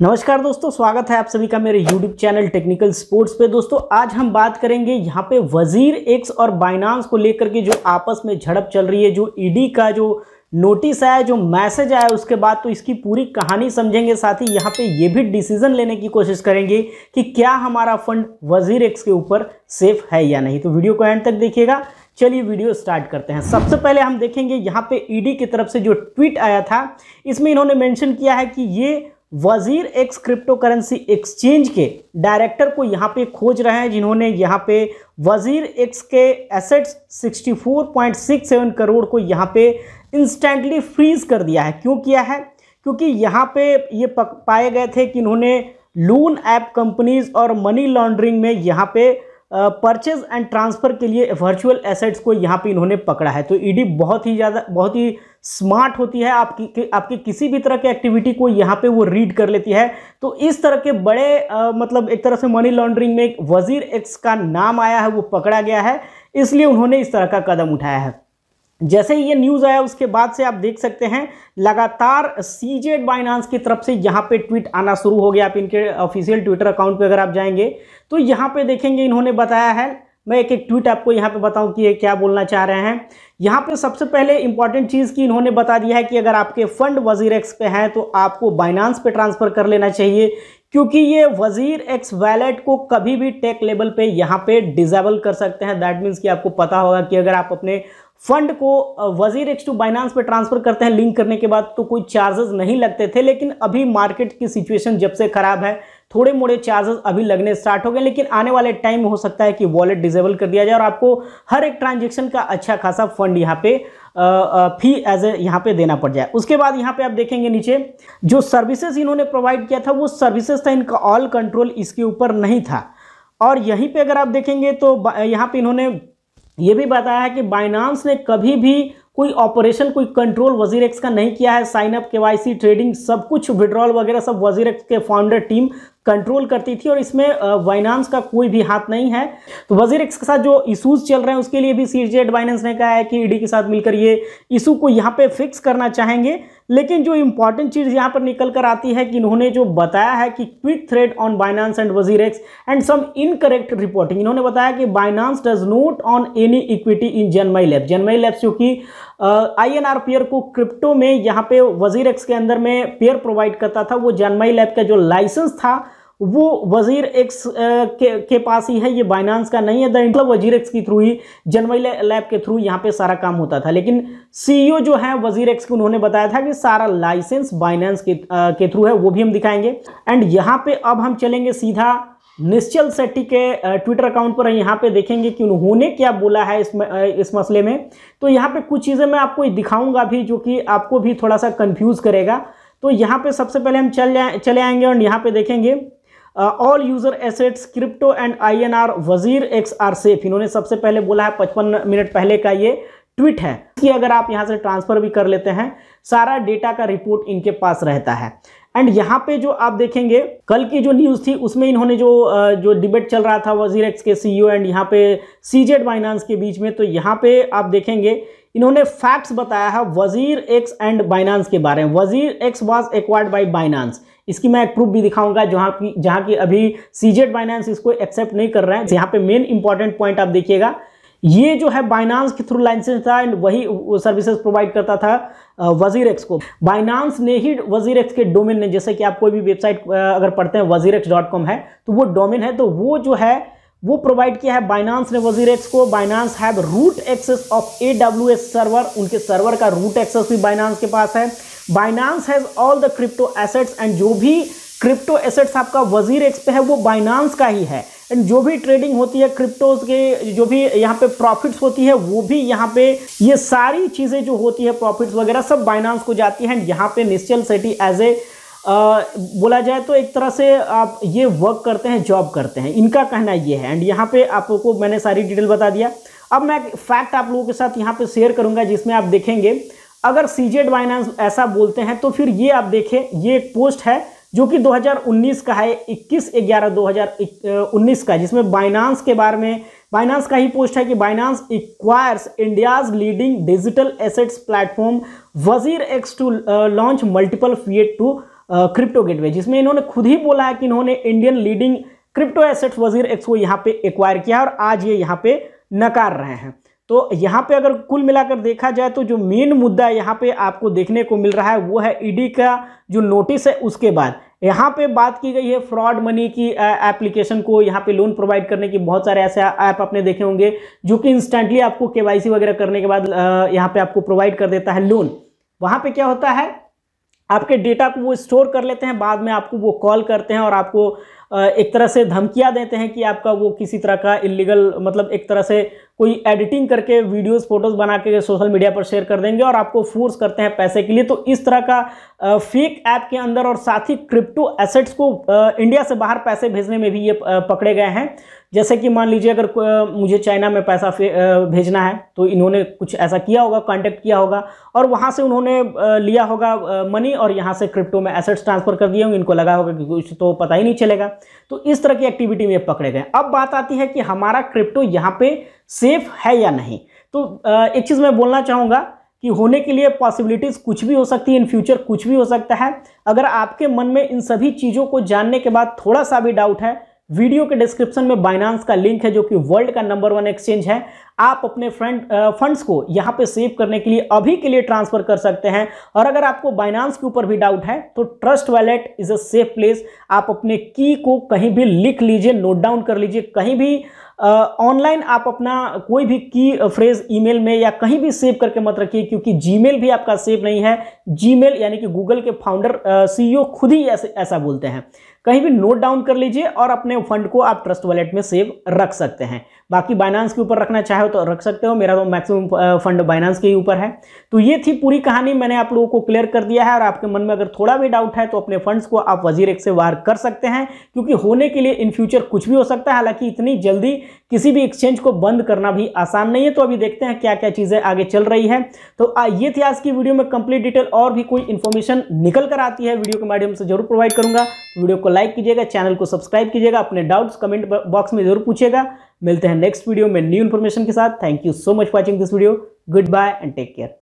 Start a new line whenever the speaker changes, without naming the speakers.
नमस्कार दोस्तों स्वागत है आप सभी का मेरे YouTube चैनल टेक्निकल स्पोर्ट्स पे दोस्तों आज हम बात करेंगे यहाँ पे वजीर एक्स और बाइनांस को लेकर के जो आपस में झड़प चल रही है जो ईडी e का जो नोटिस आया जो मैसेज आया उसके बाद तो इसकी पूरी कहानी समझेंगे साथ ही यहाँ पे ये भी डिसीजन लेने की कोशिश करेंगे कि क्या हमारा फंड वजीर एक्स के ऊपर सेफ है या नहीं तो वीडियो को एंड तक देखिएगा चलिए वीडियो स्टार्ट करते हैं सबसे पहले हम देखेंगे यहाँ पे ईडी e की तरफ से जो ट्वीट आया था इसमें इन्होंने मेंशन किया है कि ये WazirX crypto currency exchange के डायरेक्टर को यहाँ पे खोज रहे हैं जिन्होंने यहाँ पे वजीर एक्स के एसेट्स 64.67 करोड़ को यहाँ पे इंस्टेंटली फ्रीज कर दिया है क्यों किया है क्योंकि यहाँ पे ये पाए गए थे कि इन्होंने लून ऐप कंपनीज और मनी लॉन्ड्रिंग में यहाँ पे परचेज एंड ट्रांसफ़र के लिए वर्चुअल एसेट्स को यहाँ पे इन्होंने पकड़ा है तो ईडी बहुत ही ज़्यादा बहुत ही स्मार्ट होती है आपकी कि, आपकी किसी भी तरह की एक्टिविटी को यहाँ पे वो रीड कर लेती है तो इस तरह के बड़े आ, मतलब एक तरह से मनी लॉन्ड्रिंग में एक वजीर एक्स का नाम आया है वो पकड़ा गया है इसलिए उन्होंने इस तरह का कदम उठाया है जैसे ही ये न्यूज़ आया उसके बाद से आप देख सकते हैं लगातार सी जेड बाइनांस की तरफ से यहाँ पे ट्वीट आना शुरू हो गया आप इनके ऑफिशियल ट्विटर अकाउंट पे अगर आप जाएंगे तो यहाँ पे देखेंगे इन्होंने बताया है मैं एक एक ट्वीट आपको यहाँ पे बताऊं कि ये क्या बोलना चाह रहे हैं यहाँ पे सबसे पहले इंपॉर्टेंट चीज़ की इन्होंने बता दिया है कि अगर आपके फंड वजीर एक्स पे हैं तो आपको बाइनांस पे ट्रांसफ़र कर लेना चाहिए क्योंकि ये वजीर एक्स वैलेट को कभी भी टेक लेवल पे यहाँ पे डिजेबल कर सकते हैं दैट मीन्स कि आपको पता होगा कि अगर आप अपने फंड को वजीर एक्स टू बाइनांस पर ट्रांसफ़र करते हैं लिंक करने के बाद तो कोई चार्जेस नहीं लगते थे लेकिन अभी मार्केट की सिचुएशन जब से ख़राब है थोड़े मोड़े चार्जेस अभी लगने स्टार्ट हो गए लेकिन आने वाले टाइम हो सकता है कि वॉलेट डिजेबल कर दिया जाए और आपको हर एक ट्रांजेक्शन का अच्छा खासा फंड यहाँ पे फी एज ए यहाँ पे देना पड़ जाए उसके बाद यहाँ पे आप देखेंगे नीचे जो सर्विसेज इन्होंने प्रोवाइड किया था वो सर्विसेज था इनका ऑल कंट्रोल इसके ऊपर नहीं था और यहीं पे अगर आप देखेंगे तो यहाँ पे इन्होंने ये भी बताया कि बाइनांस ने कभी भी कोई ऑपरेशन कोई कंट्रोल वजीर एक्स का नहीं किया है साइन अप वाई ट्रेडिंग सब कुछ विड्रॉल वगैरह सब वजीरेक्स एक्स के फाउंडर टीम कंट्रोल करती थी और इसमें वाइनांस का कोई भी हाथ नहीं है तो वजीर एक्स के साथ जो इशूज़ चल रहे हैं उसके लिए भी सी जी वाइनेंस ने कहा है कि ईडी e के साथ मिलकर ये इशू को यहाँ पे फिक्स करना चाहेंगे लेकिन जो इंपॉर्टेंट चीज़ यहाँ पर निकल कर आती है कि इन्होंने जो बताया है कि quick thread on Binance and WazirX and some incorrect reporting इन्होंने बताया कि Binance does not own any equity in Zanmai lab Zanmai labs क्योंकि आई एन आर पेयर को क्रिप्टो में यहाँ पे वजीर एक्स के अंदर में पेयर प्रोवाइड करता था वो जनमई लैब का जो लाइसेंस था वो वजीर एक्स के, के पास ही है ये बाइनांस का नहीं है द मतलब वजीर एक्स के थ्रू ही जनवरी लैब के थ्रू यहाँ पे सारा काम होता था लेकिन सीईओ e जो है वजीर एक्स को उन्होंने बताया था कि सारा लाइसेंस बाइनांस के आ, के थ्रू है वो भी हम दिखाएंगे एंड यहाँ पे अब हम चलेंगे सीधा निश्चल सेट्टी के ट्विटर अकाउंट पर यहाँ पे देखेंगे कि उन्होंने क्या बोला है इस इस मसले में तो यहाँ पे कुछ चीज़ें मैं आपको दिखाऊंगा भी जो कि आपको भी थोड़ा सा कंफ्यूज करेगा तो यहाँ पे सबसे पहले हम चल जाए चले आएंगे और यहाँ पे देखेंगे all user assets crypto and INR WazirX are safe इन्होंने सबसे पहले बोला है पचपन मिनट पहले का ये ट्वीट है कि अगर आप यहां से ट्रांसफर भी कर लेते हैं सारा डेटा का रिपोर्ट इनके पास रहता है एंड यहां पे जो आप देखेंगे कल की जो न्यूज़ थी उसमें इन्होंने जो जो डिबेट चल रहा था वजीर एक्स के सीईओ एंड e यहाँ पे सीजेड फाइनेंस के बीच में तो यहाँ पे आप देखेंगे इन्होंने फैक्ट्स बताया है वजीर एक्स एंड बाइनांस के बारे में WazirX was acquired by Binance इसकी मैं एक प्रूफ भी दिखाऊंगा जहां की जहां की अभी सीजेड बाइनांस इसको एक्सेप्ट नहीं कर रहे हैं यहां पे मेन इंपॉर्टेंट पॉइंट आप देखिएगा ये जो है बाइनांस के थ्रू लाइसेंस था एंड वही सर्विसेज प्रोवाइड करता था वजीर एक्स को बाइनांस ने ही वजीर एक्स के डोमेन ने जैसे कि आप कोई भी वेबसाइट अगर पढ़ते हैं वजीर एक्स डॉट कॉम है तो वो डोमेन है तो वो जो है वो प्रोवाइड किया है बाइनांस ने वजीर एक्स को Binance have root access of A W S server उनके सर्वर का रूट एक्सेस भी बाइनांस के पास है Binance has all the crypto assets and जो भी क्रिप्टो एसेट्स आपका वजीर एक्स पे है वो बाइनांस का ही है एंड जो भी ट्रेडिंग होती है क्रिप्टोज के जो भी यहाँ पे प्रॉफिट्स होती है वो भी यहाँ पे ये सारी चीज़ें जो होती है प्रॉफिट्स वगैरह सब बाइनांस को जाती हैं एंड यहाँ पे निश्चल सेटी एज ए बोला जाए तो एक तरह से आप ये वर्क करते हैं जॉब करते हैं इनका कहना ये है एंड यहाँ पे आपको मैंने सारी डिटेल बता दिया अब मैं फैक्ट आप लोगों के साथ यहाँ पे शेयर करूँगा जिसमें आप देखेंगे अगर सी जेड फाइनेंस ऐसा बोलते हैं तो फिर ये आप देखें ये एक पोस्ट है जो कि 2019 का है 21 ग्यारह 2019 का जिसमें बाइनांस के बारे में बाइनांस का ही पोस्ट है कि Binance acquires India's leading digital assets platform WazirX to launch multiple fiat to crypto gateway जिसमें इन्होंने खुद ही बोला है कि इन्होंने Indian leading crypto assets WazirX को यहाँ पे एक्वायर किया और आज ये यहाँ पे नकार रहे हैं तो यहाँ पे अगर कुल मिलाकर देखा जाए तो जो मेन मुद्दा यहाँ पे आपको देखने को मिल रहा है वो है ईडी e का जो नोटिस है उसके बाद यहाँ पे बात की गई है फ्रॉड मनी की एप्लीकेशन को यहाँ पे लोन प्रोवाइड करने की बहुत सारे ऐसे ऐप आपने देखे होंगे जो कि इंस्टेंटली आपको केवाईसी वगैरह करने के बाद यहाँ पे आपको प्रोवाइड कर देता है लोन वहाँ पे क्या होता है आपके डेटा को वो स्टोर कर लेते हैं बाद में आपको वो कॉल करते हैं और आपको एक तरह से धमकियाँ देते हैं कि आपका वो किसी तरह का इलीगल मतलब एक तरह से कोई एडिटिंग करके वीडियोस फोटोज बना के सोशल मीडिया पर शेयर कर देंगे और आपको फोर्स करते हैं पैसे के लिए तो इस तरह का फेक ऐप के अंदर और साथ ही क्रिप्टो एसेट्स को इंडिया से बाहर पैसे भेजने में भी ये पकड़े गए हैं जैसे कि मान लीजिए अगर मुझे चाइना में पैसा भेजना है तो इन्होंने कुछ ऐसा किया होगा कांटेक्ट किया होगा और वहाँ से उन्होंने लिया होगा मनी और यहाँ से क्रिप्टो में एसेट्स ट्रांसफ़र कर दिए होंगे इनको लगा होगा कि कुछ तो पता ही नहीं चलेगा तो इस तरह की एक्टिविटी में पकड़े गए अब बात आती है कि हमारा क्रिप्टो यहाँ पे सेफ है या नहीं तो एक चीज़ मैं बोलना चाहूँगा कि होने के लिए पॉसिबिलिटीज़ कुछ भी हो सकती है इन फ्यूचर कुछ भी हो सकता है अगर आपके मन में इन सभी चीज़ों को जानने के बाद थोड़ा सा भी डाउट है वीडियो के डिस्क्रिप्शन में बाइनांस का लिंक है जो कि वर्ल्ड का नंबर वन एक्सचेंज है आप अपने फ्रेंड फंड्स को यहां पे सेव करने के लिए अभी के लिए ट्रांसफर कर सकते हैं और अगर आपको बाइनांस के ऊपर भी डाउट है तो Trust Wallet is a safe place आप अपने की को कहीं भी लिख लीजिए नोट डाउन कर लीजिए कहीं भी ऑनलाइन आप अपना कोई भी की फ्रेज ईमेल में या कहीं भी सेव करके मत रखिए क्योंकि जीमेल भी आपका सेव नहीं है जीमेल यानी कि गूगल के फाउंडर सीईओ खुद ही ऐसे ऐसा बोलते हैं कहीं भी नोट डाउन कर लीजिए और अपने फंड को आप ट्रस्ट वॉलेट में सेव रख सकते हैं बाकी बाइनांस के ऊपर रखना चाहे तो रख सकते हो मेरा तो मैक्सिमम फंड बाइनांस के ऊपर है तो ये थी पूरी कहानी मैंने आप लोगों को क्लियर कर दिया है और आपके मन में अगर थोड़ा भी डाउट है तो अपने फंड्स को आप वजीर एक से वार कर सकते हैं क्योंकि होने के लिए इन फ्यूचर कुछ भी हो सकता है हालांकि इतनी जल्दी किसी भी एक्सचेंज को बंद करना भी आसान नहीं है तो अभी देखते हैं क्या क्या चीज़ें आगे चल रही है तो ये थी आज की वीडियो में कंप्लीट डिटेल और भी कोई इन्फॉर्मेशन निकल कर आती है वीडियो के माध्यम से जरूर प्रोवाइड करूंगा वीडियो को लाइक कीजिएगा चैनल को सब्सक्राइब कीजिएगा अपने डाउट्स कमेंट बॉक्स में जरूर पूछेगा मिलते हैं नेक्स्ट वीडियो में न्यू इन्फॉर्मेशन के साथ thank you so much watching this video goodbye and take care